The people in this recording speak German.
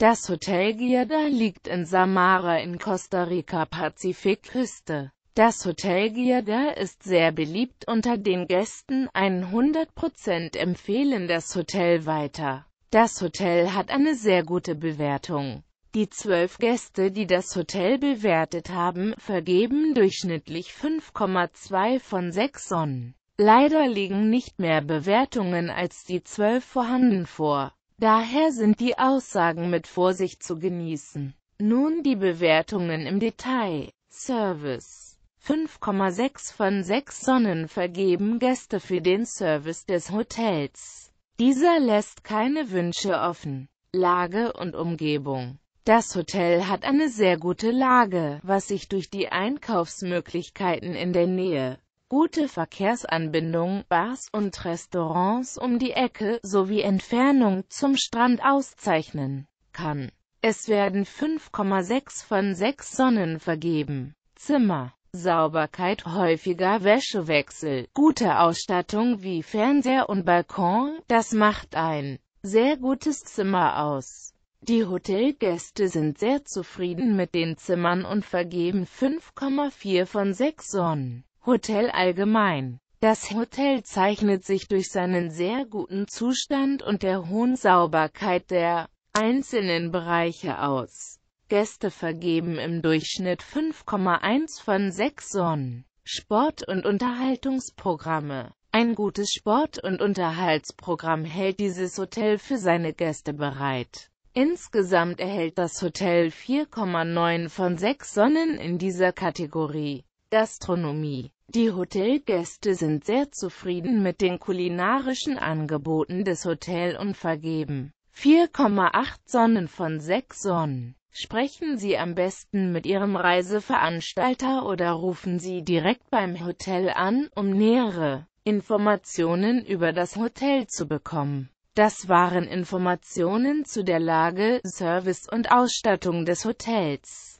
Das Hotel Gierda liegt in Samara in Costa Rica Pazifikküste. Das Hotel Gierda ist sehr beliebt unter den Gästen, 100% empfehlen das Hotel weiter. Das Hotel hat eine sehr gute Bewertung. Die zwölf Gäste, die das Hotel bewertet haben, vergeben durchschnittlich 5,2 von 6 Sonnen. Leider liegen nicht mehr Bewertungen als die zwölf vorhanden vor. Daher sind die Aussagen mit Vorsicht zu genießen. Nun die Bewertungen im Detail. Service 5,6 von 6 Sonnen vergeben Gäste für den Service des Hotels. Dieser lässt keine Wünsche offen. Lage und Umgebung Das Hotel hat eine sehr gute Lage, was sich durch die Einkaufsmöglichkeiten in der Nähe gute Verkehrsanbindung, Bars und Restaurants um die Ecke sowie Entfernung zum Strand auszeichnen kann. Es werden 5,6 von 6 Sonnen vergeben. Zimmer, Sauberkeit, häufiger Wäschewechsel, gute Ausstattung wie Fernseher und Balkon, das macht ein sehr gutes Zimmer aus. Die Hotelgäste sind sehr zufrieden mit den Zimmern und vergeben 5,4 von 6 Sonnen. Hotel allgemein. Das Hotel zeichnet sich durch seinen sehr guten Zustand und der hohen Sauberkeit der einzelnen Bereiche aus. Gäste vergeben im Durchschnitt 5,1 von 6 Sonnen. Sport- und Unterhaltungsprogramme Ein gutes Sport- und Unterhaltsprogramm hält dieses Hotel für seine Gäste bereit. Insgesamt erhält das Hotel 4,9 von 6 Sonnen in dieser Kategorie. Gastronomie Die Hotelgäste sind sehr zufrieden mit den kulinarischen Angeboten des Hotels und vergeben 4,8 Sonnen von 6 Sonnen. Sprechen Sie am besten mit Ihrem Reiseveranstalter oder rufen Sie direkt beim Hotel an, um nähere Informationen über das Hotel zu bekommen. Das waren Informationen zu der Lage, Service und Ausstattung des Hotels.